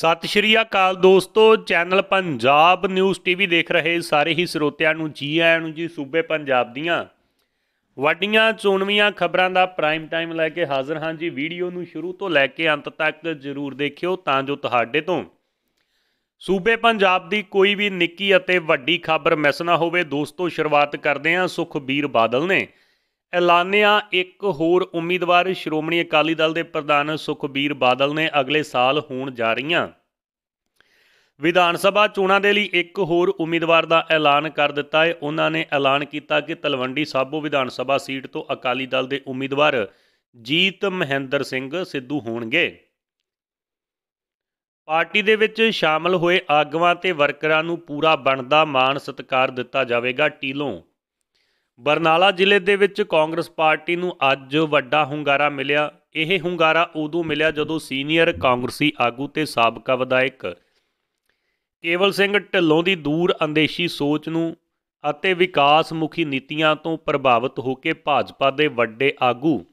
ਸਤਿ ਸ਼੍ਰੀ ਅਕਾਲ ਦੋਸਤੋ channel Punjab news TV ਦੇਖ ਰਹੇ ਸਾਰੇ ਹੀ ਸਰੋਤਿਆਂ ਨੂੰ ਜੀ ਆਇਆਂ ਨੂੰ ਜੀ ਸੂਬੇ ਪੰਜਾਬ ਦੀਆਂ ਵੱਡੀਆਂ ਚੋਣਵੀਆਂ ਖਬਰਾਂ ਦਾ ਪ੍ਰਾਈਮ ਟਾਈਮ ਲੈ ਕੇ ਹਾਜ਼ਰ ਹਾਂ ਜੀ ਵੀਡੀਓ ਨੂੰ ਸ਼ੁਰੂ ਤੋਂ ਲੈ ਕੇ ਅੰਤ ਤੱਕ ਜ਼ਰੂਰ ਦੇਖਿਓ ਤਾਂ ਜੋ ਤੁਹਾਡੇ ਤੋਂ ਸੂਬੇ ਪੰਜਾਬ ਦੀ ਕੋਈ ਵੀ ਨਿੱਕੀ ਅਤੇ ਵੱਡੀ ਖਬਰ ਮਿਸ ਨਾ ਹੋਵੇ ਦੋਸਤੋ ਸ਼ੁਰੂਆਤ ਕਰਦੇ ਹਾਂ ਸੁਖਬੀਰ ਬਾਦਲ ਨੇ ਐਲਾਨਿਆ ਇੱਕ ਹੋਰ ਉਮੀਦਵਾਰ ਸ਼੍ਰੋਮਣੀ ਅਕਾਲੀ ਦਲ ਦੇ ਪ੍ਰਧਾਨ ਸੁਖਬੀਰ ਬਾਦਲ ਨੇ ਅਗਲੇ ਸਾਲ ਹੋਣ ਜਾ ਰਹੀਆਂ ਵਿਧਾਨ ਸਭਾ ਚੋਣਾਂ ਦੇ ਲਈ ਇੱਕ ਹੋਰ ਉਮੀਦਵਾਰ ਦਾ ਐਲਾਨ ਕਰ ਦਿੱਤਾ ਹੈ ਉਹਨਾਂ ਨੇ ਐਲਾਨ ਕੀਤਾ ਕਿ ਤਲਵੰਡੀ ਸਾਬੋ ਵਿਧਾਨ ਸਭਾ ਸੀਟ ਤੋਂ ਅਕਾਲੀ ਦਲ ਦੇ ਉਮੀਦਵਾਰ ਜੀਤ ਮਹਿੰਦਰ ਸਿੰਘ ਸਿੱਧੂ ਹੋਣਗੇ ਪਾਰਟੀ ਦੇ ਵਿੱਚ ਸ਼ਾਮਲ ਹੋਏ ਆਗੂਆਂ ਤੇ ਵਰਕਰਾਂ ਨੂੰ ਪੂਰਾ ਬਣਦਾ ਮਾਣ ਸਤਿਕਾਰ ਦਿੱਤਾ ਜਾਵੇਗਾ ਟੀਲੋਂ ਬਰਨਾਲਾ ਜ਼ਿਲ੍ਹੇ ਦੇ ਵਿੱਚ ਕਾਂਗਰਸ ਪਾਰਟੀ ਨੂੰ ਅੱਜ ਵੱਡਾ ਹੁੰਗਾਰਾ ਮਿਲਿਆ ਇਹ ਹੁੰਗਾਰਾ ਉਦੋਂ ਮਿਲਿਆ ਜਦੋਂ ਸੀਨੀਅਰ ਕਾਂਗਰਸੀ ਆਗੂ ਤੇ ਸਾਬਕਾ ਵਿਧਾਇਕ ਕੇਵਲ ਸਿੰਘ ਢਿੱਲੋਂ ਦੀ ਦੂਰ ਅੰਦੇਸ਼ੀ ਸੋਚ ਨੂੰ ਅਤੇ ਵਿਕਾਸ ਮੁਖੀ ਨੀਤੀਆਂ ਤੋਂ ਪ੍ਰਭਾਵਿਤ ਹੋ ਕੇ ਭਾਜਪਾ ਦੇ ਵੱਡੇ ਆਗੂ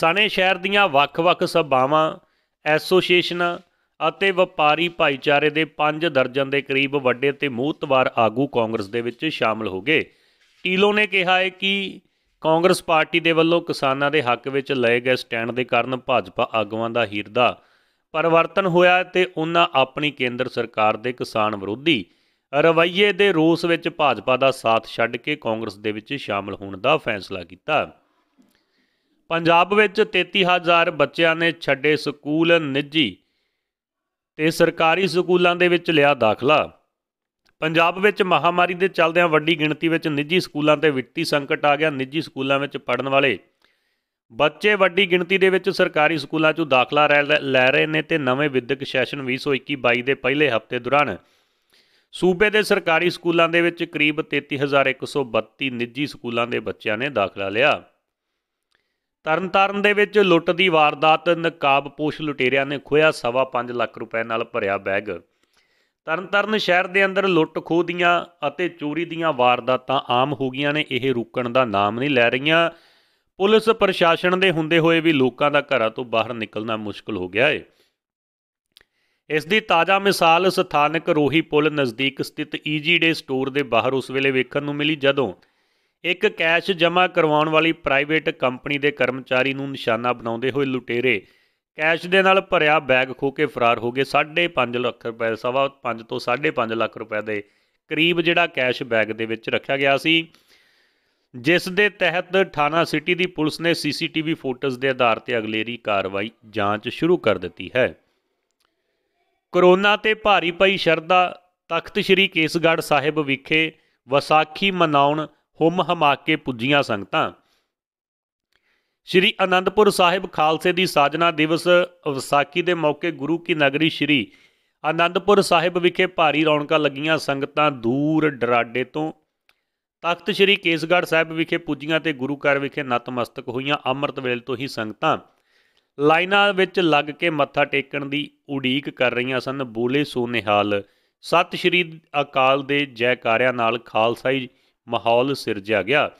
ਸਾਨੇ ਸ਼ਹਿਰ ਦੀਆਂ ਵੱਖ-ਵੱਖ ਸਭਾਵਾਂ ਐਸੋਸੀਏਸ਼ਨਾਂ ਅਤੇ ਵਪਾਰੀ ਭਾਈਚਾਰੇ ਦੇ 5 ਦਰਜਨ ਦੇ ਕਰੀਬ ਵੱਡੇ ਤੇ ਮੂਤਵਾਰ ਆਗੂ ਕਾਂਗਰਸ ਦੇ ਵਿੱਚ ਸ਼ਾਮਲ ਹੋ ਗਏ ਈਲੋ ਨੇ ਕਿਹਾ ਹੈ ਕਿ ਕਾਂਗਰਸ ਪਾਰਟੀ ਦੇ ਵੱਲੋਂ ਕਿਸਾਨਾਂ ਦੇ ਹੱਕ ਵਿੱਚ ਲਏ ਗਏ ਸਟੈਂਡ ਦੇ ਕਾਰਨ ਭਾਜਪਾ ਆਗੂਆਂ ਦਾ ਹੀਰਦਾ ਪਰਿਵਰਤਨ ਹੋਇਆ ਤੇ ਉਹਨਾਂ ਆਪਣੀ ਕੇਂਦਰ ਸਰਕਾਰ ਦੇ ਕਿਸਾਨ ਵਿਰੋਧੀ ਰਵਈਏ ਦੇ ਰੋਸ ਵਿੱਚ ਭਾਜਪਾ ਦਾ ਸਾਥ ਛੱਡ ਕੇ ਕਾਂਗਰਸ ਦੇ ਵਿੱਚ ਸ਼ਾਮਲ ਹੋਣ ਦਾ ਫੈਸਲਾ ਕੀਤਾ ਪੰਜਾਬ ਵਿੱਚ 33000 ਬੱਚਿਆਂ ਨੇ ਛੱਡੇ ਸਕੂਲ ਨਿੱਜੀ ਤੇ ਸਰਕਾਰੀ ਸਕੂਲਾਂ ਦੇ ਵਿੱਚ ਲਿਆ ਦਾਖਲਾ ਪੰਜਾਬ ਵਿੱਚ ਮਹਾਮਾਰੀ ਦੇ ਚੱਲਦਿਆਂ ਵੱਡੀ ਗਿਣਤੀ ਵਿੱਚ ਨਿੱਜੀ ਸਕੂਲਾਂ ਤੇ ਵਿੱਤੀ ਸੰਕਟ ਆ ਗਿਆ ਨਿੱਜੀ ਸਕੂਲਾਂ ਵਿੱਚ ਪੜਨ ਵਾਲੇ ਬੱਚੇ ਵੱਡੀ ਗਿਣਤੀ ਦੇ ਵਿੱਚ ਸਰਕਾਰੀ ਸਕੂਲਾਂ 'ਚੋਂ ਦਾਖਲਾ ਲੈ ਰਹੇ ਨੇ ਤੇ ਨਵੇਂ ਵਿੱਦਿਅਕ ਸੈਸ਼ਨ 2021-22 ਦੇ ਪਹਿਲੇ ਹਫ਼ਤੇ ਦੌਰਾਨ ਸੂਬੇ ਦੇ ਸਰਕਾਰੀ ਸਕੂਲਾਂ ਦੇ ਵਿੱਚ ਕਰੀਬ 33132 ਨਿੱਜੀ ਸਕੂਲਾਂ ਦੇ ਬੱਚਿਆਂ ਨੇ ਦਾਖਲਾ ਲਿਆ ਤਰਨਤਾਰਨ ਦੇ ਵਿੱਚ ਲੁੱਟ ਦੀ ਵਾਰਦਾਤ ਨਕਾਬਪੋਸ਼ ਲੁਟੇਰਿਆਂ ਨੇ ਖੋਇਆ 5.5 ਲੱਖ ਰੁਪਏ ਨਾਲ ਭਰਿਆ ਬੈਗ ਤਰਨਤਾਰਨ ਸ਼ਹਿਰ ਦੇ ਅੰਦਰ ਲੁੱਟ ਖੋਹ ਦੀਆਂ ਅਤੇ ਚੋਰੀ ਦੀਆਂ ਵਾਰਦਾਤਾਂ ਆਮ ਹੋ ਗਈਆਂ ਨੇ ਇਹ ਰੁਕਣ ਦਾ ਨਾਮ ਨਹੀਂ ਲੈ ਰਹੀਆਂ ਪੁਲਿਸ ਪ੍ਰਸ਼ਾਸਨ ਦੇ ਹੁੰਦੇ ਹੋਏ ਵੀ ਲੋਕਾਂ ਦਾ ਘਰਾਂ ਤੋਂ ਬਾਹਰ ਨਿਕਲਣਾ ਮੁਸ਼ਕਲ ਹੋ ਗਿਆ ਹੈ ਇਸ ਦੀ ਤਾਜ਼ਾ ਮਿਸਾਲ ਸਥਾਨਕ ਰੋਹੀ ਪੁਲ ਨਜ਼ਦੀਕ ਸਥਿਤ ਈਜੀ ਡੇ ਸਟੋਰ ਦੇ ਬਾਹਰ ਉਸ ਵੇਲੇ ਵੇਖਣ ਨੂੰ ਮਿਲੀ ਜਦੋਂ ਇੱਕ ਕੈਸ਼ ਜਮ੍ਹਾਂ ਕਰਵਾਉਣ ਵਾਲੀ ਪ੍ਰਾਈਵੇਟ ਕੰਪਨੀ ਦੇ ਕਰਮਚਾਰੀ ਨੂੰ ਨਿਸ਼ਾਨਾ ਬਣਾਉਂਦੇ ਹੋਏ ਲੁਟੇਰੇ ਕੈਸ਼ ਦੇ ਨਾਲ ਭਰਿਆ ਬੈਗ ਖੋ ਕੇ ਫਰਾਰ ਹੋ ਗਏ 5.5 ਲੱਖ ਰੁਪਏ ਸਵਾ 5 ਤੋਂ 5.5 ਲੱਖ ਰੁਪਏ ਦੇ ਕਰੀਬ ਜਿਹੜਾ ਕੈਸ਼ ਬੈਗ ਦੇ ਵਿੱਚ ਰੱਖਿਆ ਗਿਆ ਸੀ ਜਿਸ ਦੇ ਤਹਿਤ ਥਾਣਾ ਸਿਟੀ ਦੀ ਪੁਲਿਸ ਨੇ ਸੀਸੀਟੀਵੀ ਫੋਟੋਜ਼ ਦੇ ਆਧਾਰ ਤੇ ਅਗਲੇਰੀ ਕਾਰਵਾਈ ਜਾਂਚ ਸ਼ੁਰੂ ਕਰ ਦਿੱਤੀ ਹੈ ਕਰੋਨਾ ਤੇ ਭਾਰੀ ਪਈ ਸ਼ਰਧਾ ਤਖਤ ਸ੍ਰੀ ਕੇਸਗੜ੍ਹ ਸਾਹਿਬ ਵਿਖੇ ਵਿਸਾਖੀ ਮਨਾਉਣ ਹੁਮ ਹਮਾਕੇ ਪੁੱਜੀਆਂ ਸੰਗਤਾਂ ਸ਼੍ਰੀ ਅਨੰਦਪੁਰ ਸਾਹਿਬ ਖਾਲਸੇ ਦੀ ਸਾਜਨਾ ਦਿਵਸ ਵਿਸਾਖੀ ਦੇ ਮੌਕੇ ਗੁਰੂ ਕੀ ਨਗਰੀ ਸ਼੍ਰੀ ਅਨੰਦਪੁਰ ਸਾਹਿਬ ਵਿਖੇ ਭਾਰੀ ਰੌਣਕਾਂ ਲੱਗੀਆਂ ਸੰਗਤਾਂ ਦੂਰ ਡਰਾਡੇ ਤੋਂ ਤਖਤ ਸ਼੍ਰੀ ਕੇਸਗੜ੍ਹ ਸਾਹਿਬ ਵਿਖੇ ਪੁੱਜੀਆਂ ਤੇ ਗੁਰੂ ਘਰ ਵਿਖੇ ਨਤਮਸਤਕ ਹੋਈਆਂ ਅੰਮ੍ਰਿਤ ਵੇਲੇ ਤੋਂ ਹੀ ਸੰਗਤਾਂ ਲਾਈਨਾਂ ਵਿੱਚ ਲੱਗ ਕੇ ਮੱਥਾ ਟੇਕਣ ਦੀ ਉਡੀਕ ਕਰ ਰਹੀਆਂ ਸਨ ਬੋਲੇ ਸੋ ਨਿਹਾਲ ਸਤਿ ਸ਼੍ਰੀ ਅਕਾਲ ਦੇ ਜੈਕਾਰਿਆਂ ਨਾਲ ਖਾਲਸਾਈ ਮਾਹੌਲ ਸਿਰਜਿਆ ਗਿਆ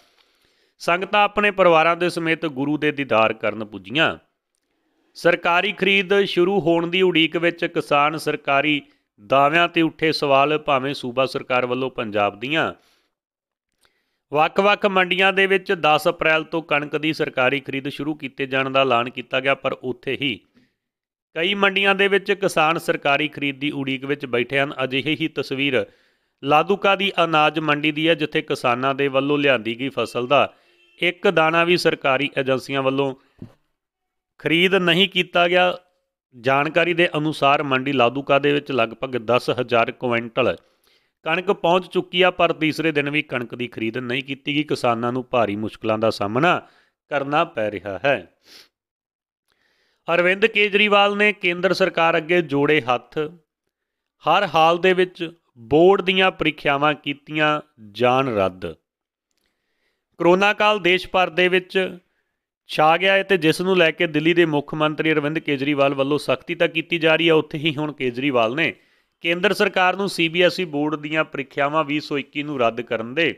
ਸੰਗਤਾਂ ਆਪਣੇ ਪਰਿਵਾਰਾਂ ਦੇ ਸਮੇਤ ਗੁਰੂ ਦੇ ਦੀਦਾਰ ਕਰਨ ਪੁੱਜੀਆਂ ਸਰਕਾਰੀ ਖਰੀਦ ਸ਼ੁਰੂ ਹੋਣ ਦੀ ਉਡੀਕ ਵਿੱਚ ਕਿਸਾਨ ਸਰਕਾਰੀ ਦਾਅਵਿਆਂ ਤੇ ਉੱਠੇ ਸਵਾਲ ਭਾਵੇਂ ਸੂਬਾ ਸਰਕਾਰ ਵੱਲੋਂ ਪੰਜਾਬ ਦੀਆਂ ਵੱਖ-ਵੱਖ ਮੰਡੀਆਂ ਦੇ ਵਿੱਚ 10 ਅਪ੍ਰੈਲ ਤੋਂ ਕਣਕ ਦੀ ਸਰਕਾਰੀ ਖਰੀਦ ਸ਼ੁਰੂ ਕੀਤੇ ਜਾਣ ਦਾ ਐਲਾਨ ਕੀਤਾ ਗਿਆ ਪਰ ਉੱਥੇ ਹੀ ਕਈ ਮੰਡੀਆਂ ਦੇ ਵਿੱਚ ਕਿਸਾਨ ਸਰਕਾਰੀ ਖਰੀਦ ਦੀ ਉਡੀਕ ਵਿੱਚ ਬੈਠੇ ਹਨ ਅਜਿਹੀ ਹੀ ਤਸਵੀਰ ਲਾਦੂਕਾ ਦੀ ਅਨਾਜ ਮੰਡੀ ਦੀ ਹੈ ਜਿੱਥੇ ਕਿਸਾਨਾਂ ਦੇ ਵੱਲੋਂ ਲਿਆਂਦੀ ਗਈ ਫਸਲ ਦਾ ਇੱਕ ਦਾਣਾ ਵੀ ਸਰਕਾਰੀ ਏਜੰਸੀਆਂ ਵੱਲੋਂ ਖਰੀਦ ਨਹੀਂ ਕੀਤਾ ਗਿਆ ਜਾਣਕਾਰੀ ਦੇ ਅਨੁਸਾਰ ਮੰਡੀ ਲਾਦੂਕਾ ਦੇ ਵਿੱਚ ਲਗਭਗ 10000 ਕੁਇੰਟਲ ਕਣਕ ਪਹੁੰਚ ਚੁੱਕੀ ਆ ਪਰ ਤੀਸਰੇ ਦਿਨ ਵੀ ਕਣਕ ਦੀ ਖਰੀਦ ਨਹੀਂ ਕੀਤੀ ਗਈ ਕਿਸਾਨਾਂ ਨੂੰ ਭਾਰੀ ਮੁਸ਼ਕਲਾਂ ਦਾ ਸਾਹਮਣਾ ਕਰਨਾ ਪੈ ਰਿਹਾ ਹੈ ਅਰਵਿੰਦ ਕੇਜਰੀਵਾਲ ਨੇ ਕੇਂਦਰ ਸਰਕਾਰ ਅੱਗੇ ਜੋੜੇ ਹੱਥ ਹਰ ਹਾਲ ਦੇ ਵਿੱਚ ਬੋਰਡ ਦੀਆਂ ਪ੍ਰੀਖਿਆਵਾਂ ਕੀਤੀਆਂ ਜਾਣ ਰੱਦ ਕਰੋਨਾ ਕਾਲ ਦੇਸ਼ ਭਰ ਦੇ ਵਿੱਚ ਛਾ ਗਿਆ ਹੈ ਤੇ ਜਿਸ ਨੂੰ ਲੈ ਕੇ ਦਿੱਲੀ ਦੇ ਮੁੱਖ ਮੰਤਰੀ ਅਰਵਿੰਦ ਕੇਜਰੀਵਾਲ ਵੱਲੋਂ ਸਖਤੀ ਤਾਂ ਕੀਤੀ ਜਾ ਰਹੀ ਹੈ ਉੱਥੇ ਹੀ ਹੁਣ ਕੇਜਰੀਵਾਲ ਨੇ ਕੇਂਦਰ ਸਰਕਾਰ ਨੂੰ ਸੀਬੀਐਸਈ ਬੋਰਡ ਦੀਆਂ ਪ੍ਰੀਖਿਆਵਾਂ 2021 ਨੂੰ ਰੱਦ ਕਰਨ ਦੇ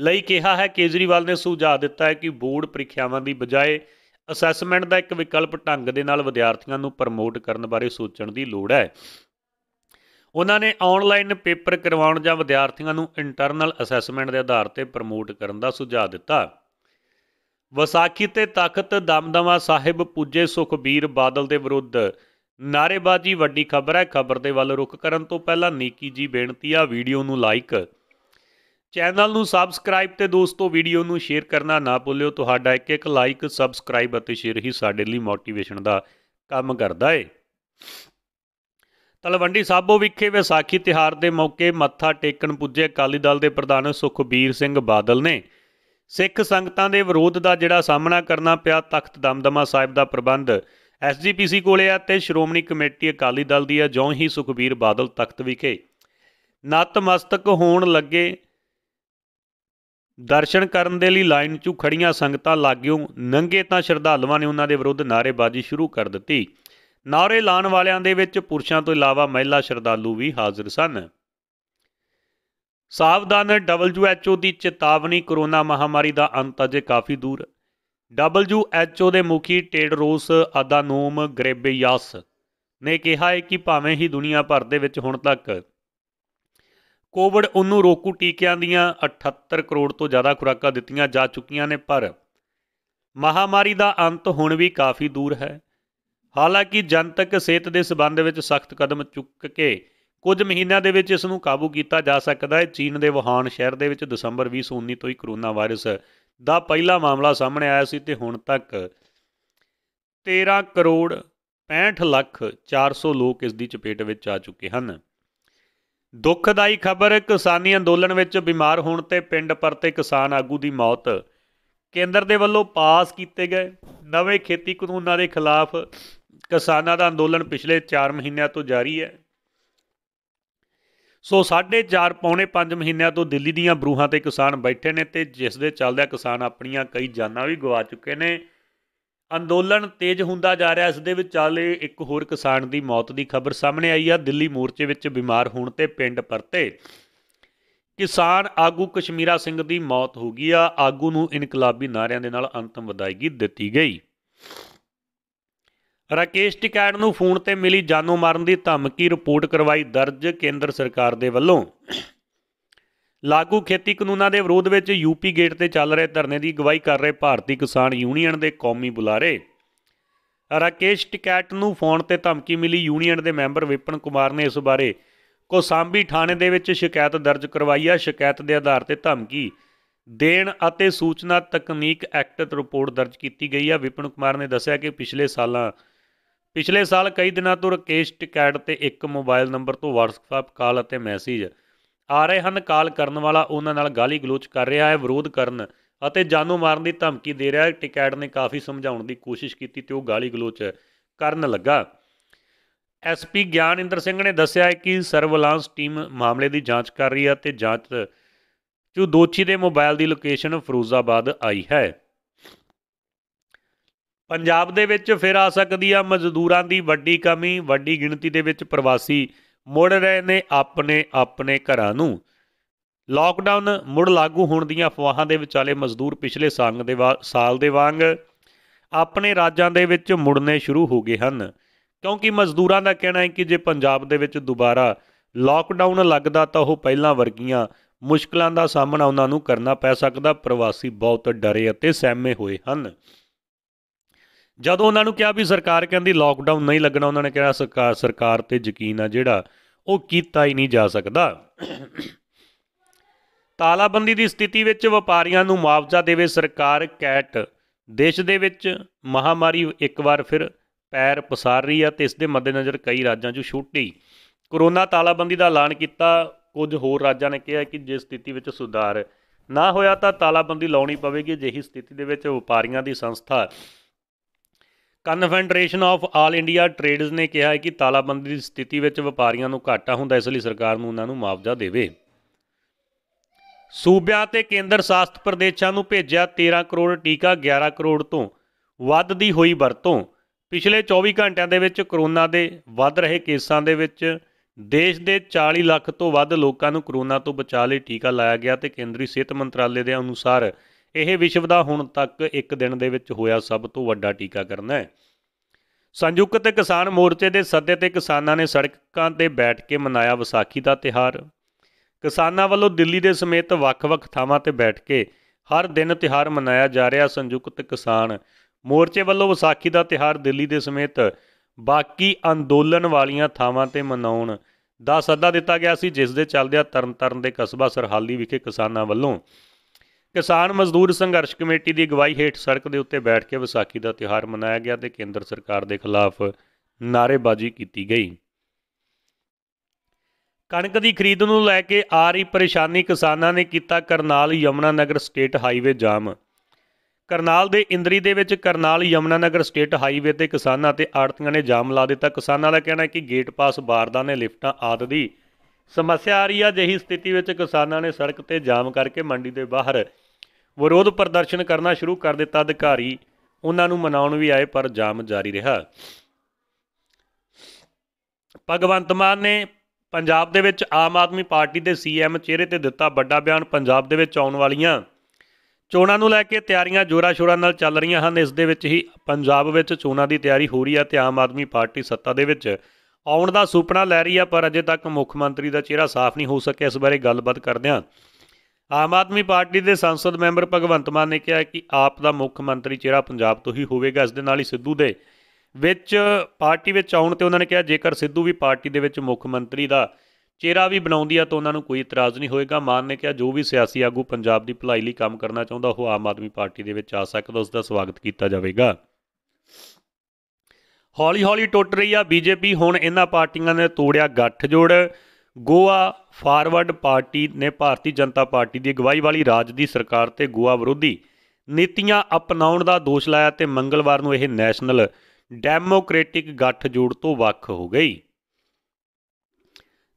ਲਈ ਕਿਹਾ ਹੈ ਕੇਜਰੀਵਾਲ ਨੇ ਸੁਝਾਅ ਦਿੱਤਾ ਹੈ ਕਿ ਬੋਰਡ ਪ੍ਰੀਖਿਆਵਾਂ ਦੀ ਬਜਾਏ ਅਸੈਸਮੈਂਟ ਦਾ ਇੱਕ ਵਿਕਲਪ ਢੰਗ ਦੇ ਨਾਲ ਵਿਦਿਆਰਥੀਆਂ ਨੂੰ ਪ੍ਰਮੋਟ ਕਰਨ ਬਾਰੇ ਸੋਚਣ ਦੀ ਲੋੜ ਹੈ ਉਹਨਾਂ ਨੇ ਆਨਲਾਈਨ ਪੇਪਰ ਕਰਵਾਉਣ ਜਾਂ ਵਿਦਿਆਰਥੀਆਂ ਨੂੰ ਇੰਟਰਨਲ ਅਸੈਸਮੈਂਟ ਦੇ ਆਧਾਰ ਤੇ ਪ੍ਰਮੋਟ ਕਰਨ ਦਾ ਸੁਝਾਅ ਦਿੱਤਾ ਵਿਸਾਖੀ ਤੇ ਤਖਤ ਦਮਦਮਾ ਸਾਹਿਬ ਪੁੱਜੇ ਸੁਖਬੀਰ ਬਾਦਲ ਦੇ ਵਿਰੁੱਧ ਨਾਰੇਬਾਜ਼ੀ ਵੱਡੀ ਖਬਰ ਹੈ ਖਬਰ ਦੇ ਵੱਲ ਰੁਕ ਕਰਨ ਤੋਂ ਪਹਿਲਾਂ ਨੀਕੀ ਜੀ ਬੇਨਤੀ ਆ ਵੀਡੀਓ ਨੂੰ ਲਾਈਕ ਚੈਨਲ ਨੂੰ ਸਬਸਕ੍ਰਾਈਬ ਤੇ ਦੋਸਤੋ ਵੀਡੀਓ ਨੂੰ ਸ਼ੇਅਰ ਕਰਨਾ ਨਾ ਭੁੱਲਿਓ ਤੁਹਾਡਾ ਇੱਕ ਇੱਕ ਲਾਈਕ ਸਬਸਕ੍ਰਾਈਬ ਅਤੇ ਸ਼ੇਅਰ ਹੀ ਸਾਡੇ ਲਈ ਮੋਟੀਵੇਸ਼ਨ ਦਾ ਕੰਮ ਕਰਦਾ ਏ ਤਲਵੰਡੀ ਸਾਬੋ ਵਿਖੇ ਵਿਸਾਖੀ ਤਿਹਾਰ ਦੇ ਮੌਕੇ ਮੱਥਾ ਟੇਕਣ ਪੁੱਜੇ ਅਕਾਲੀ ਦਲ ਦੇ ਪ੍ਰਧਾਨ ਸੁਖਬੀਰ ਸਿੰਘ ਬਾਦਲ ਨੇ ਸਿੱਖ ਸੰਗਤਾਂ ਦੇ ਵਿਰੋਧ ਦਾ ਜਿਹੜਾ ਸਾਹਮਣਾ ਕਰਨਾ ਪਿਆ ਤਖਤ ਦਮਦਮਾ ਸਾਹਿਬ ਦਾ ਪ੍ਰਬੰਧ ਐਸਜੀਪੀਸੀ ਕੋਲੇ ਆ ਤੇ ਸ਼੍ਰੋਮਣੀ ਕਮੇਟੀ ਅਕਾਲੀ ਦਲ ਦੀ ਆ ਜਿਉਂ ਹੀ ਸੁਖਬੀਰ ਬਾਦਲ ਤਖਤ ਵਿਖੇ ਨਤਮਸਤਕ ਹੋਣ ਲੱਗੇ ਦਰਸ਼ਨ ਕਰਨ ਦੇ ਲਈ ਲਾਈਨ 'ਚ ਖੜੀਆਂ ਸੰਗਤਾਂ ਲੱਗਿਓ ਨੰਗੇ ਤਾਂ ਸ਼ਰਧਾਲੂਆਂ ਨੇ ਉਹਨਾਂ ਦੇ ਵਿਰੁੱਧ ਨਾਰੇਬਾਜ਼ੀ ਸ਼ੁਰੂ ਕਰ ਦਿੱਤੀ ਨਾਰੇ ਲਾਣ ਵਾਲਿਆਂ ਦੇ ਵਿੱਚ ਪੁਰਸ਼ਾਂ ਤੋਂ ਇਲਾਵਾ ਮਹਿਲਾ ਸ਼ਰਧਾਲੂ ਵੀ ਹਾਜ਼ਰ ਸਨ ਸਾਵਧਾਨ WHO ਦੀ ਚੇਤਾਵਨੀ ਕੋਰੋਨਾ ਮਹਾਮਾਰੀ ਦਾ ਅੰਤ ਅਜੇ ਕਾਫੀ ਦੂਰ WHO ਦੇ ਮੁਖੀ ਟੇਡਰੋਸ ਅਦਾਨੋਮ ਗ੍ਰੇਬੇਯਾਸ ਨੇ ਕਿਹਾ ਹੈ ਕਿ ਭਾਵੇਂ ਹੀ ਦੁਨੀਆ ਭਰ ਦੇ ਵਿੱਚ ਹੁਣ ਤੱਕ ਕੋਵਿਡ-19 ਰੋਕੂ ਟੀਕਿਆਂ ਦੀਆਂ 78 ਕਰੋੜ ਤੋਂ ਜ਼ਿਆਦਾ ਖੁਰਾਕਾਂ ਦਿੱਤੀਆਂ ਜਾ ਚੁੱਕੀਆਂ ਨੇ ਪਰ ਮਹਾਮਾਰੀ ਦਾ ਅੰਤ ਹੁਣ ਵੀ ਕਾਫੀ ਦੂਰ ਹੈ ਹਾਲਾਂਕਿ ਜਨਤਕ ਸਿਹਤ ਦੇ ਸਬੰਧ ਵਿੱਚ ਸਖਤ ਕਦਮ ਚੁੱਕ ਕੇ ਕੁਝ ਮਹੀਨਿਆਂ ਦੇ ਵਿੱਚ ਇਸ ਨੂੰ ਕਾਬੂ ਕੀਤਾ ਜਾ ਸਕਦਾ ਹੈ ਚੀਨ ਦੇ ਵੁਹਾਨ ਸ਼ਹਿਰ ਦੇ ਵਿੱਚ ਦਸੰਬਰ 2019 ਤੋਂ ਹੀ ਕਰੋਨਾ ਵਾਇਰਸ ਦਾ ਪਹਿਲਾ ਮਾਮਲਾ ਸਾਹਮਣੇ ਆਇਆ ਸੀ ਤੇ ਹੁਣ ਤੱਕ 13 ਕਰੋੜ 65 ਲੱਖ 400 ਲੋਕ ਇਸ ਦੀ ਚਪੇਟ ਵਿੱਚ ਆ ਚੁੱਕੇ ਹਨ ਦੁੱਖਦਾਈ ਖਬਰ ਕਿਸਾਨੀ ਅੰਦੋਲਨ ਵਿੱਚ ਬਿਮਾਰ ਹੋਣ ਤੇ ਪਿੰਡ ਪਰਤੇ ਕਿਸਾਨ ਆਗੂ ਦੀ ਮੌਤ ਕੇਂਦਰ ਦੇ ਵੱਲੋਂ ਪਾਸ ਕੀਤੇ ਗਏ ਨਵੇਂ ਖੇਤੀ ਕਾਨੂੰਨਾਂ ਦੇ ਖਿਲਾਫ ਕਿਸਾਨਾਂ ਦਾ ਅੰਦੋਲਨ ਪਿਛਲੇ 4 ਮਹੀਨਿਆਂ ਤੋਂ ਜਾਰੀ ਹੈ ਸੋ 4.5 ਪੌਣੇ 5 ਮਹੀਨਿਆਂ ਤੋਂ ਦਿੱਲੀ ਦੀਆਂ ਬਰੂਹਾਂ ਤੇ ਕਿਸਾਨ ਬੈਠੇ ਨੇ ਤੇ ਜਿਸ ਦੇ ਚੱਲਦਿਆਂ ਕਿਸਾਨ ਆਪਣੀਆਂ ਕਈ ਜਾਨਾਂ ਵੀ ਗਵਾ ਚੁੱਕੇ ਨੇ ਅੰਦੋਲਨ ਤੇਜ਼ ਹੁੰਦਾ ਜਾ ਰਿਹਾ ਇਸ ਦੇ ਵਿੱਚ ਚਾਲੇ ਇੱਕ ਹੋਰ ਕਿਸਾਨ ਦੀ ਮੌਤ ਦੀ ਖਬਰ ਸਾਹਮਣੇ ਆਈ ਆ ਦਿੱਲੀ ਮੋਰਚੇ ਵਿੱਚ ਬਿਮਾਰ ਹੋਣ ਤੇ ਪਿੰਡ ਪਰਤੇ ਕਿਸਾਨ ਆਗੂ ਕਸ਼ਮੀਰਾ ਸਿੰਘ ਦੀ ਮੌਤ ਹੋ ਗਈ ਆ ਆਗੂ ਨੂੰ ਇਨਕਲਾਬੀ ਨਾਅਰਿਆਂ ਦੇ ਨਾਲ ਅੰਤਮ ਵਿਦਾਇਗੀ ਦਿੱਤੀ ਗਈ ਰਾਕੇਸ਼ ਟਿਕੈੜ ਨੂੰ ਫੋਨ ਤੇ ਮਿਲੀ ਜਾਨੋਂ ਮਾਰਨ ਦੀ ਧਮਕੀ ਰਿਪੋਰਟ ਕਰਵਾਈ ਦਰਜ ਕੇਂਦਰ ਸਰਕਾਰ ਦੇ ਵੱਲੋਂ ਲਾਗੂ ਖੇਤੀ ਕਾਨੂੰਨਾਂ ਦੇ ਵਿਰੋਧ ਵਿੱਚ ਯੂਪੀ ਗੇਟ ਤੇ ਚੱਲ ਰਹੇ ਧਰਨੇ ਦੀ ਅਗਵਾਈ ਕਰ ਰਹੇ ਭਾਰਤੀ ਕਿਸਾਨ ਯੂਨੀਅਨ ਦੇ ਕੌਮੀ ਬੁਲਾਰੇ ਰਾਕੇਸ਼ ਟਿਕੈਟ ਨੂੰ ਫੋਨ ਤੇ ਧਮਕੀ ਮਿਲੀ ਯੂਨੀਅਨ ਦੇ ਮੈਂਬਰ ਵਿਪਨ ਕੁਮਾਰ ਨੇ ਇਸ ਬਾਰੇ ਕੋਸਾਂਬੀ ਥਾਣੇ ਦੇ ਵਿੱਚ ਸ਼ਿਕਾਇਤ ਦਰਜ ਕਰਵਾਈ ਹੈ ਸ਼ਿਕਾਇਤ ਦੇ ਆਧਾਰ ਤੇ ਧਮਕੀ ਦੇਣ ਅਤੇ ਸੂਚਨਾ ਤਕਨੀਕ ਐਕਟ ਰਿਪੋਰਟ ਦਰਜ ਕੀਤੀ ਗਈ ਹੈ ਵਿਪਨ ਕੁਮਾਰ ਨੇ ਦੱਸਿਆ ਕਿ ਪਿਛਲੇ ਸਾਲਾਂ ਪਿਛਲੇ ਸਾਲ ਕਈ ਦਿਨਾਂ ਤੋਂ ਰਕੇਸ਼ ਟਿਕੈਟ ਤੇ ਇੱਕ ਮੋਬਾਈਲ ਨੰਬਰ ਤੋਂ WhatsApp ਕਾਲ ਅਤੇ ਮੈਸੇਜ ਆ ਰਹੇ ਹਨ ਕਾਲ ਕਰਨ ਵਾਲਾ ਉਹਨਾਂ ਨਾਲ ਗਾਲੀ ਗਲੋਚ ਕਰ ਰਿਹਾ ਹੈ ਵਿਰੋਧ ਕਰਨ ਅਤੇ ਜਾਨੋਂ ਮਾਰਨ ਦੀ ਧਮਕੀ ਦੇ ਰਿਹਾ ਹੈ ਟਿਕੈਟ ਨੇ ਕਾਫੀ ਸਮਝਾਉਣ ਦੀ ਕੋਸ਼ਿਸ਼ ਕੀਤੀ ਤੇ ਉਹ ਗਾਲੀ ਗਲੋਚ ਕਰਨ ਲੱਗਾ ਐਸਪੀ ਗਿਆਨਿੰਦਰ ਸਿੰਘ ਨੇ ਦੱਸਿਆ ਹੈ ਕਿ ਸਰਵਲਾਂਸ ਟੀਮ ਮਾਮਲੇ ਦੀ ਜਾਂਚ ਕਰ ਰਹੀ ਹੈ ਤੇ ਜਾਂਚ ਚੋਂ ਦੋਚੀ ਦੇ ਮੋਬਾਈਲ ਦੀ ਲੋਕੇਸ਼ਨ ਫਿਰੋਜ਼ਾਬਾਦ ਆਈ ਹੈ ਪੰਜਾਬ ਦੇ ਵਿੱਚ ਫਿਰ ਆ ਸਕਦੀ ਆ ਮਜ਼ਦੂਰਾਂ ਦੀ ਵੱਡੀ ਕਮੀ ਵੱਡੀ ਗਿਣਤੀ ਦੇ ਵਿੱਚ ਪ੍ਰਵਾਸੀ ਮੁੜ ਰਹੇ ਨੇ ਆਪਣੇ ਆਪਣੇ ਘਰਾਂ ਨੂੰ ਲਾਕਡਾਊਨ ਮੁੜ ਲਾਗੂ ਹੋਣ ਦੀਆਂ ਅਫਵਾਹਾਂ ਦੇ ਵਿਚਾਲੇ ਮਜ਼ਦੂਰ ਪਿਛਲੇ ਸਾਲ ਦੇ ਸਾਲ ਦੇ ਵਾਂਗ ਆਪਣੇ ਰਾਜਾਂ ਦੇ ਵਿੱਚ ਮੁੜਨੇ ਸ਼ੁਰੂ ਹੋ ਗਏ ਹਨ ਕਿਉਂਕਿ ਮਜ਼ਦੂਰਾਂ ਦਾ ਕਹਿਣਾ ਹੈ ਕਿ ਜੇ ਪੰਜਾਬ ਦੇ ਵਿੱਚ ਦੁਬਾਰਾ ਲਾਕਡਾਊਨ ਲੱਗਦਾ ਤਾਂ ਉਹ ਪਹਿਲਾਂ ਵਰਗੀਆਂ ਮੁਸ਼ਕਲਾਂ ਦਾ ਸਾਹਮਣਾ ਉਹਨਾਂ ਨੂੰ ਕਰਨਾ ਪੈ ਸਕਦਾ ਪ੍ਰਵਾਸੀ ਬਹੁਤ ਡਰੇ ਅਤੇ ਸਹਿਮੇ ਹੋਏ ਹਨ ਜਦੋਂ ਉਹਨਾਂ ਨੂੰ ਕਿਹਾ ਵੀ ਸਰਕਾਰ ਕਹਿੰਦੀ ਲਾਕਡਾਊਨ ਨਹੀਂ ਲੱਗਣਾ ਉਹਨਾਂ ਨੇ ਕਿਹਾ ਸਰਕਾਰ ਸਰਕਾਰ ਤੇ ਯਕੀਨ ਆ ਜਿਹੜਾ ਉਹ ਕੀਤਾ ਹੀ ਨਹੀਂ ਜਾ ਸਕਦਾ ਤਾਲਾਬੰਦੀ ਦੀ ਸਥਿਤੀ ਵਿੱਚ ਵਪਾਰੀਆਂ ਨੂੰ ਮੁਆਵਜ਼ਾ ਦੇਵੇ ਸਰਕਾਰ ਕੈਟ ਦੇਸ਼ ਦੇ ਵਿੱਚ ਮਹਾਮਾਰੀ ਇੱਕ ਵਾਰ ਫਿਰ ਪੈਰ ਪਸਾਰ ਰਹੀ ਹੈ ਤੇ ਇਸ ਦੇ ਮੱਦੇਨਜ਼ਰ ਕਈ ਰਾਜਾਂ 'ਚ ਛੁੱਟੀ ਕੋਰੋਨਾ ਤਾਲਾਬੰਦੀ ਦਾ ਐਲਾਨ ਕੀਤਾ ਕੁਝ ਹੋਰ ਰਾਜਾਂ ਨੇ ਕਿਹਾ ਕਿ ਜੇ ਸਥਿਤੀ ਵਿੱਚ ਸੁਧਾਰ ਨਾ ਹੋਇਆ ਤਾਂ ਤਾਲਾਬੰਦੀ ਲਾਉਣੀ ਪਵੇਗੀ ਜੇਹੀ ਸਥਿਤੀ ਦੇ ਵਿੱਚ ਵਪਾਰੀਆਂ ਦੀ ਸੰਸਥਾ confederation of all India traders ਨੇ ਕਿਹਾ ਹੈ ਕਿ ਤਾਲਾਬੰਦੀ ਦੀ ਸਥਿਤੀ ਵਿੱਚ ਵਪਾਰੀਆਂ ਨੂੰ ਘਾਟਾ ਹੁੰਦਾ ਇਸ ਲਈ ਸਰਕਾਰ ਨੂੰ ਉਹਨਾਂ ਨੂੰ ਮੁਆਵਜ਼ਾ ਦੇਵੇ ਸੂਬਿਆਂ ਤੇ ਕੇਂਦਰ ਸ਼ਾਸਤ ਪ੍ਰਦੇਸ਼ਾਂ ਨੂੰ ਭੇਜਿਆ 13 ਕਰੋੜ ਟੀਕਾ 11 ਕਰੋੜ ਤੋਂ ਵੱਧ ਦੀ ਹੋਈ ਵਰਤੋਂ ਪਿਛਲੇ 24 ਘੰਟਿਆਂ ਦੇ ਵਿੱਚ ਕਰੋਨਾ ਦੇ ਵੱਧ ਰਹੇ ਕੇਸਾਂ ਦੇ ਵਿੱਚ ਦੇਸ਼ ਦੇ 40 ਲੱਖ ਤੋਂ ਵੱਧ ਲੋਕਾਂ ਨੂੰ ਕਰੋਨਾ ਤੋਂ ਬਚਾਅ ਲਈ ਟੀਕਾ ਲਾਇਆ ਗਿਆ ਤੇ ਕੇਂਦਰੀ ਸਿਹਤ ਮੰਤਰਾਲੇ ਦੇ ਅਨੁਸਾਰ ਇਹ ਵਿਸ਼ਵ ਦਾ ਹੁਣ ਤੱਕ ਇੱਕ ਦਿਨ ਦੇ ਵਿੱਚ ਹੋਇਆ ਸਭ ਤੋਂ ਵੱਡਾ ਟੀਕਾਕਰਨ ਹੈ ਸੰਯੁਕਤ ਕਿਸਾਨ ਮੋਰਚੇ ਦੇ ਸੱਦੇ ਤੇ ਕਿਸਾਨਾਂ ਨੇ ਸੜਕਾਂ ਤੇ ਬੈਠ ਕੇ ਮਨਾਇਆ ਵਿਸਾਖੀ ਦਾ ਤਿਹਾਰ ਕਿਸਾਨਾਂ ਵੱਲੋਂ ਦਿੱਲੀ ਦੇ ਸਮੇਤ ਵੱਖ-ਵੱਖ ਥਾਵਾਂ ਤੇ ਬੈਠ ਕੇ ਹਰ ਦਿਨ ਤਿਹਾਰ ਮਨਾਇਆ ਜਾ ਰਿਹਾ ਸੰਯੁਕਤ ਕਿਸਾਨ ਮੋਰਚੇ ਵੱਲੋਂ ਵਿਸਾਖੀ ਦਾ ਤਿਹਾਰ ਦਿੱਲੀ ਦੇ ਸਮੇਤ ਬਾਕੀ ਅੰਦੋਲਨ ਵਾਲੀਆਂ ਥਾਵਾਂ ਤੇ ਮਨਾਉਣ ਦਾ ਸੱਦਾ ਦਿੱਤਾ ਗਿਆ ਸੀ ਜਿਸ ਦੇ ਚੱਲਦਿਆਂ ਤਰਨਤਾਰਨ ਦੇ ਕਸਬਾ ਸਰਹਾਲੀ ਵਿਖੇ ਕਿਸਾਨਾਂ ਵੱਲੋਂ ਕਿਸਾਨ ਮਜ਼ਦੂਰ ਸੰਘਰਸ਼ ਕਮੇਟੀ ਦੀ ਅਗਵਾਈ ਹੇਠ ਸੜਕ ਦੇ ਉੱਤੇ ਬੈਠ ਕੇ ਵਿਸਾਖੀ ਦਾ ਤਿਹਾਰ ਮਨਾਇਆ ਗਿਆ ਤੇ ਕੇਂਦਰ ਸਰਕਾਰ ਦੇ ਖਿਲਾਫ ਨਾਰੇਬਾਜ਼ੀ ਕੀਤੀ ਗਈ ਕਣਕ ਦੀ ਖਰੀਦ ਨੂੰ ਲੈ ਕੇ ਆ ਰਹੀ ਪਰੇਸ਼ਾਨੀ ਕਿਸਾਨਾਂ ਨੇ ਕੀਤਾ Karnal Yamuna Nagar state highway jam Karnal ਦੇ ਇੰਦਰੀ ਦੇ ਵਿੱਚ ਕਰਨਾਲ ਯਮਨਾ ਨਗਰ ਸਟੇਟ ਹਾਈਵੇ ਤੇ ਕਿਸਾਨਾਂ ਤੇ ਆੜਤੀਆਂ ਨੇ ਜਾਮ ਲਾ ਦਿੱਤਾ ਕਿਸਾਨਾਂ ਦਾ ਕਹਿਣਾ ਹੈ ਕਿ ਗੇਟ ਪਾਸ ਨੇ ਲਿਫਟਾਂ ਆਦਿ ਦੀ ਸਮੱਸਿਆ ਆ ਰਹੀ ਹੈ ਜਿਹੀ ਸਥਿਤੀ ਵਿੱਚ ਕਿਸਾਨਾਂ ਨੇ ਸੜਕ ਤੇ ਜਾਮ ਕਰਕੇ ਮੰਡੀ ਦੇ ਬਾਹਰ ਵਿਰੋਧ ਪ੍ਰਦਰਸ਼ਨ ਕਰਨਾ ਸ਼ੁਰੂ ਕਰ ਦਿੱਤਾ ਅਧਿਕਾਰੀ ਉਹਨਾਂ ਨੂੰ ਮਨਾਉਣ ਵੀ ਆਏ ਪਰ ਜਾਮ ਜਾਰੀ ਰਿਹਾ ਭਗਵੰਤ ਮਾਨ ਨੇ ਪੰਜਾਬ ਦੇ ਵਿੱਚ ਆਮ ਆਦਮੀ ਪਾਰਟੀ ਦੇ ਸੀਐਮ ਚਿਹਰੇ ਤੇ ਦਿੱਤਾ ਵੱਡਾ ਬਿਆਨ ਪੰਜਾਬ ਦੇ ਵਿੱਚ ਆਉਣ ਵਾਲੀਆਂ ਚੋਣਾਂ ਨੂੰ ਲੈ ਕੇ ਤਿਆਰੀਆਂ ਜ਼ੋਰਾਂ-ਸ਼ੋਰਾਂ ਨਾਲ ਚੱਲ ਰਹੀਆਂ ਹਨ ਇਸ ਦੇ ਵਿੱਚ ਹੀ ਪੰਜਾਬ ਵਿੱਚ ਚੋਣਾਂ ਦੀ ਤਿਆਰੀ ਹੋ ਰਹੀ ਹੈ ਤੇ ਆਮ ਆਦਮੀ ਪਾਰਟੀ ਸੱਤਾ ਦੇ ਵਿੱਚ ਆਉਣ ਦਾ ਸੁਪਨਾ ਲੈ ਰਹੀ ਹੈ ਪਰ ਅਜੇ ਤੱਕ ਮੁੱਖ ਮੰਤਰੀ ਦਾ ਚਿਹਰਾ ਸਾਫ਼ ਨਹੀਂ ਹੋ ਸਕਿਆ ਇਸ ਬਾਰੇ ਗੱਲਬਾਤ ਕਰਦੇ ਹਾਂ ਆਮ ਆਦਮੀ ਪਾਰਟੀ ਦੇ ਸੰਸਦ ਮੈਂਬਰ ਭਗਵੰਤ ਮਾਨ ਨੇ ਕਿਹਾ ਕਿ ਆਪ ਦਾ ਮੁੱਖ ਮੰਤਰੀ ਚਿਹਰਾ ਪੰਜਾਬ ਤੋਂ ਹੀ ਹੋਵੇਗਾ ਇਸ ਦੇ ਨਾਲ ਹੀ ਸਿੱਧੂ ਦੇ ਵਿੱਚ ਪਾਰਟੀ ਵਿੱਚ ਆਉਣ ਤੇ ਉਹਨਾਂ ਨੇ ਕਿਹਾ ਜੇਕਰ ਸਿੱਧੂ ਵੀ ਪਾਰਟੀ ਦੇ ਵਿੱਚ ਮੁੱਖ ਮੰਤਰੀ ਦਾ ਚਿਹਰਾ ਵੀ ਬਣਾਉਂਦੀ ਆ ਤਾਂ ਉਹਨਾਂ ਨੂੰ ਕੋਈ ਇਤਰਾਜ਼ ਨਹੀਂ ਹੋਏਗਾ ਮਾਨ ਨੇ ਕਿਹਾ ਜੋ ਵੀ ਸਿਆਸੀ ਆਗੂ ਪੰਜਾਬ ਦੀ ਭਲਾਈ ਲਈ ਕੰਮ ਕਰਨਾ ਚਾਹੁੰਦਾ ਉਹ ਆਮ ਆਦਮੀ ਪਾਰਟੀ ਦੇ ਵਿੱਚ ਆ ਸਕਦਾ ਉਸ ਦਾ ਸਵਾਗਤ ਕੀਤਾ ਜਾਵੇਗਾ ਹੌਲੀ-ਹੌਲੀ ਟੁੱਟ ਰਹੀ ਆ ਬੀਜੇਪੀ ਹੁਣ ਇਹਨਾਂ ਪਾਰਟੀਆਂ ਨੇ ਤੋੜਿਆ ਗੱਠਜੋੜ ਗੋਆ ਫਾਰਵਰਡ ਪਾਰਟੀ ਨੇ ਭਾਰਤੀ ਜਨਤਾ ਪਾਰਟੀ ਦੀ ਅਗਵਾਈ ਵਾਲੀ ਰਾਜ ਦੀ ਸਰਕਾਰ ਤੇ ਗੋਆ ਵਿਰੋਧੀ ਨੀਤੀਆਂ ਅਪਣਾਉਣ ਦਾ ਦੋਸ਼ ਲਾਇਆ ਤੇ ਮੰਗਲਵਾਰ ਨੂੰ ਇਹ ਨੈਸ਼ਨਲ ਡੈਮੋਕ੍ਰੈਟਿਕ ਗੱਠਜੋੜ ਤੋਂ ਵੱਖ ਹੋ ਗਈ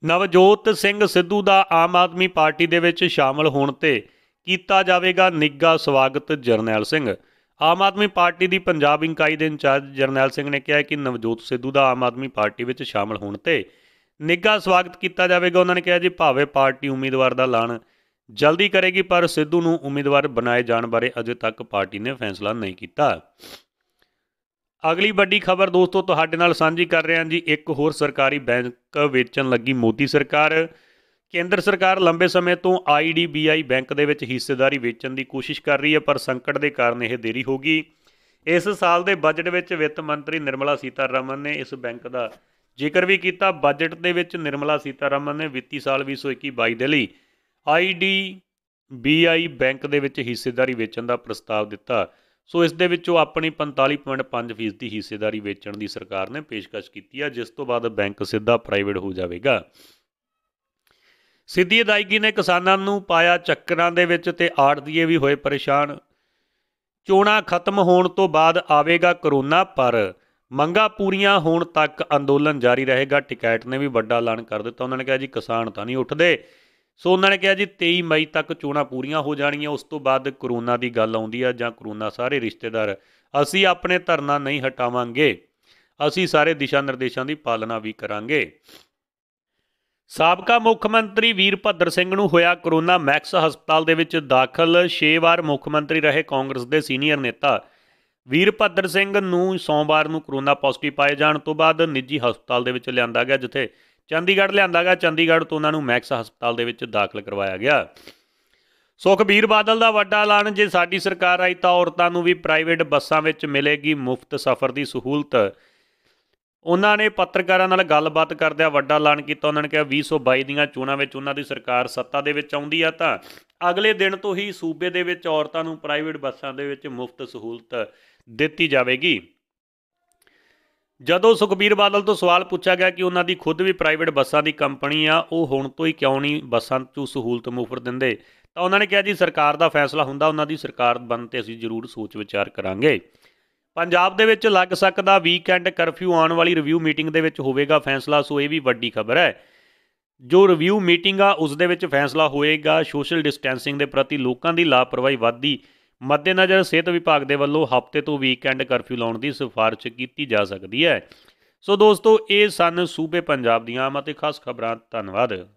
ਨਵਜੋਤ ਸਿੰਘ ਸਿੱਧੂ ਦਾ ਆਮ ਆਦਮੀ ਪਾਰਟੀ ਦੇ ਵਿੱਚ ਸ਼ਾਮਲ ਹੋਣ ਤੇ ਕੀਤਾ ਜਾਵੇਗਾ ਨਿੱਗਾ ਸਵਾਗਤ ਜਰਨੈਲ ਸਿੰਘ ਆਮ ਆਦਮੀ ਪਾਰਟੀ ਦੀ ਪੰਜਾਬ ਇਕਾਈ ਦੇ ਇੰਚਾਰਜ ਜਰਨੈਲ ਸਿੰਘ ਨੇ ਕਿਹਾ ਕਿ ਨਵਜੋਤ ਸਿੱਧੂ ਦਾ ਆਮ ਆਦਮੀ ਪਾਰਟੀ ਵਿੱਚ ਸ਼ਾਮਲ ਹੋਣ ਤੇ ਨਿੱਘਾ ਸਵਾਗਤ ਕੀਤਾ ਜਾਵੇਗਾ ਉਹਨਾਂ ਨੇ ਕਿਹਾ ਜੀ ਭਾਵੇਂ ਪਾਰਟੀ ਉਮੀਦਵਾਰ ਦਾ ਐਲਾਨ ਜਲਦੀ ਕਰੇਗੀ ਪਰ ਸਿੱਧੂ ਨੂੰ ਉਮੀਦਵਾਰ ਬਣਾਏ ਜਾਣ ਬਾਰੇ ਅਜੇ ਤੱਕ ਪਾਰਟੀ ਨੇ ਫੈਸਲਾ ਨਹੀਂ ਕੀਤਾ ਅਗਲੀ ਵੱਡੀ ਖਬਰ ਦੋਸਤੋ ਤੁਹਾਡੇ ਨਾਲ ਸਾਂਝੀ ਕਰ ਰਹੇ ਹਾਂ ਜੀ ਇੱਕ ਹੋਰ ਸਰਕਾਰੀ ਬੈਂਕ ਵੇਚਣ ਲੱਗੀ ਮੋਦੀ ਸਰਕਾਰ ਕੇਂਦਰ ਸਰਕਾਰ ਲੰਬੇ ਸਮੇਂ ਤੋਂ ਆਈਡੀਬੀਆਈ ਬੈਂਕ ਦੇ ਵਿੱਚ ਹਿੱਸੇਦਾਰੀ ਵੇਚਣ ਦੀ ਕੋਸ਼ਿਸ਼ ਕਰ ਰਹੀ ਹੈ ਪਰ ਸੰਕਟ ਦੇ ਕਾਰਨ ਇਹ ਦੇਰੀ ਹੋ ਗਈ ਇਸ ਸਾਲ ਦੇ ਬਜਟ ਵਿੱਚ ਵਿੱਤ ਮੰਤਰੀ ਨਿਰਮਲਾ ਸੀਤਾਰਮਨ ਨੇ ਇਸ ਬੈਂਕ ਦਾ ਜੇਕਰ ਵੀ ਕੀਤਾ ਬਜਟ ਦੇ ਵਿੱਚ ਨਿਰਮਲਾ ਸੀਤਾਰਮਨ ਨੇ ਵਿੱਤੀ ਸਾਲ 2021-22 ਦੇ ਲਈ ਆਈਡੀ ਬੀਆਈ ਬੈਂਕ ਦੇ ਵਿੱਚ ਹਿੱਸੇਦਾਰੀ ਵੇਚਣ ਦਾ ਪ੍ਰਸਤਾਵ ਦਿੱਤਾ ਸੋ ਇਸ ਦੇ ਵਿੱਚੋਂ ਆਪਣੀ 45.5% ਫੀਸਦੀ ਹਿੱਸੇਦਾਰੀ ਵੇਚਣ ਦੀ ਸਰਕਾਰ ਨੇ ਪੇਸ਼ਕਸ਼ ਕੀਤੀ ਹੈ ਜਿਸ ਤੋਂ ਬਾਅਦ ਬੈਂਕ ਸਿੱਧਾ ਪ੍ਰਾਈਵੇਟ ਹੋ ਜਾਵੇਗਾ ਸਿੱਧੀ ਅਦਾਇਗੀ ਨੇ ਕਿਸਾਨਾਂ ਨੂੰ ਪਾਇਆ ਚੱਕਰਾਂ ਦੇ ਵਿੱਚ ਤੇ ਆੜਦੀਏ ਵੀ ਹੋਏ ਪਰੇਸ਼ਾਨ ਚੋਣਾ ਖਤਮ ਹੋਣ ਤੋਂ ਬਾਅਦ ਆਵੇਗਾ ਕਰੋਨਾ ਪਰ ਮੰਗਾਂ ਪੂਰੀਆਂ ਹੋਣ ਤੱਕ ਅੰਦੋਲਨ ਜਾਰੀ ਰਹੇਗਾ ਟਿਕਟ ਨੇ ਵੀ ਵੱਡਾ ਐਲਾਨ ਕਰ ਦਿੱਤਾ ਉਹਨਾਂ ਨੇ ਕਿਹਾ ਜੀ ਕਿਸਾਨ ਤਾਂ ਨਹੀਂ ਉੱਠਦੇ ਸੋ ਉਹਨਾਂ ਨੇ ਕਿਹਾ ਜੀ 23 ਮਈ ਤੱਕ ਚੋਣਾਂ ਪੂਰੀਆਂ ਹੋ ਜਾਣੀਆਂ ਉਸ ਤੋਂ ਬਾਅਦ ਕਰੋਨਾ ਦੀ ਗੱਲ ਆਉਂਦੀ ਆ ਜਾਂ ਕਰੋਨਾ ਸਾਰੇ ਰਿਸ਼ਤੇਦਾਰ ਅਸੀਂ ਆਪਣੇ ਧਰਨਾ ਨਹੀਂ ਹਟਾਵਾਂਗੇ ਅਸੀਂ ਸਾਰੇ ਦਿਸ਼ਾ ਨਿਰਦੇਸ਼ਾਂ ਦੀ ਪਾਲਣਾ ਵੀ ਕਰਾਂਗੇ ਸਾਬਕਾ ਮੁੱਖ ਮੰਤਰੀ ਵੀਰਭੱਦਰ ਸਿੰਘ ਨੂੰ ਹੋਇਆ ਕਰੋਨਾ ਮੈਕਸ ਹਸਪਤਾਲ ਦੇ ਵਿੱਚ ਦਾਖਲ 6 ਵਾਰ ਮੁੱਖ ਮੰਤਰੀ ਰਹੇ ਕਾਂਗਰਸ ਦੇ ਸੀਨੀਅਰ ਨੇਤਾ ਵੀਰਭੱਦਰ ਸਿੰਘ ਨੂੰ ਸੋਮਵਾਰ ਨੂੰ ਕਰੋਨਾ ਪੋਜ਼ਿਟਿਵ ਪਾਏ ਜਾਣ ਤੋਂ ਬਾਅਦ ਨਿੱਜੀ ਹਸਪਤਾਲ ਦੇ ਵਿੱਚ ਲਿਆਂਦਾ ਗਿਆ ਜਿੱਥੇ ਚੰਡੀਗੜ੍ਹ ਲਿਆਂਦਾ ਗਿਆ ਚੰਡੀਗੜ੍ਹ ਤੋਂ ਉਹਨਾਂ ਨੂੰ ਮੈਕਸ ਹਸਪਤਾਲ ਦੇ ਵਿੱਚ ਦਾਖਲ ਕਰਵਾਇਆ ਗਿਆ ਸੁਖਬੀਰ ਬਾਦਲ ਦਾ ਵੱਡਾ ਐਲਾਨ ਜੇ ਸਾਡੀ ਸਰਕਾਰ ਆਈ ਤਾਂ ਔਰਤਾਂ ਨੂੰ ਵੀ ਪ੍ਰਾਈਵੇਟ ਬੱਸਾਂ ਵਿੱਚ ਮਿਲੇਗੀ ਮੁਫਤ ਸਫ਼ਰ ਦੀ ਸਹੂਲਤ ਉਹਨਾਂ ਨੇ ਪੱਤਰਕਾਰਾਂ ਨਾਲ ਗੱਲਬਾਤ ਕਰਦਿਆਂ ਵੱਡਾ ਐਲਾਨ ਕੀਤਾ ਉਹਨਾਂ ਨੇ ਕਿਹਾ 2022 ਦੀਆਂ ਚੋਣਾਂ ਵਿੱਚ ਉਹਨਾਂ ਦੀ ਸਰਕਾਰ ਸੱਤਾ ਦੇ ਵਿੱਚ ਆਉਂਦੀ ਆ ਤਾਂ ਅਗਲੇ ਦਿਨ ਤੋਂ ਹੀ ਸੂਬੇ ਦੇ ਵਿੱਚ ਔਰਤਾਂ ਨੂੰ ਪ੍ਰਾਈਵੇਟ ਬੱਸਾਂ ਦੇ ਵਿੱਚ ਮੁਫਤ ਸਹੂਲਤ ਦਿੱਤੀ ਜਾਵੇਗੀ ਜਦੋਂ ਸੁਖਬੀਰ ਬਾਦਲ ਤੋਂ ਸਵਾਲ ਪੁੱਛਿਆ ਗਿਆ ਕਿ ਉਹਨਾਂ ਦੀ ਖੁਦ ਵੀ ਪ੍ਰਾਈਵੇਟ ਬੱਸਾਂ ਦੀ ਕੰਪਨੀ ਆ ਉਹ ਹੁਣ ਤੋਂ ਹੀ ਕਿਉਂ ਨਹੀਂ ਬੱਸਾਂ ਨੂੰ ਸਹੂਲਤ ਮੁਫਤ ਦਿੰਦੇ ਤਾਂ ਉਹਨਾਂ ਨੇ ਕਿਹਾ ਜੀ ਸਰਕਾਰ ਦਾ ਫੈਸਲਾ ਹੁੰਦਾ ਉਹਨਾਂ ਦੀ ਸਰਕਾਰ ਬਣ ਤੇ ਅਸੀਂ ਜ਼ਰੂਰ ਸੋਚ ਵਿਚਾਰ ਕਰਾਂਗੇ ਪੰਜਾਬ ਦੇ ਵਿੱਚ ਲੱਗ ਸਕਦਾ ਵੀਕਐਂਡ ਕਰਫਿਊ ਆਉਣ ਵਾਲੀ ਰਿਵਿਊ ਮੀਟਿੰਗ ਦੇ ਵਿੱਚ ਹੋਵੇਗਾ ਫੈਸਲਾ ਸੋ ਇਹ ਵੀ ਵੱਡੀ ਖਬਰ ਹੈ ਜੋ ਰਿਵਿਊ ਮੀਟਿੰਗ ਆ ਉਸ ਦੇ ਵਿੱਚ ਫੈਸਲਾ ਹੋਏਗਾ ਸੋਸ਼ਲ ਡਿਸਟੈਂਸਿੰਗ ਦੇ ਪ੍ਰਤੀ ਲੋਕਾਂ ਦੀ ਲਾਪਰਵਾਹੀ ਵਾਧੀ ਮੱਦੇਨਜ਼ਰ ਸਿਹਤ ਵਿਭਾਗ ਦੇ ਵੱਲੋਂ ਹਫ਼ਤੇ ਤੋਂ ਵੀਕਐਂਡ ਕਰਫਿਊ ਲਾਉਣ ਦੀ ਸਿਫਾਰਿਸ਼ ਕੀਤੀ ਜਾ ਸਕਦੀ ਹੈ ਸੋ ਦੋਸਤੋ ਇਹ ਸਨ ਸੂਬੇ ਪੰਜਾਬ ਦੀਆਂ ਅਤੇ ਖਾਸ ਖਬਰਾਂ ਧੰਨਵਾਦ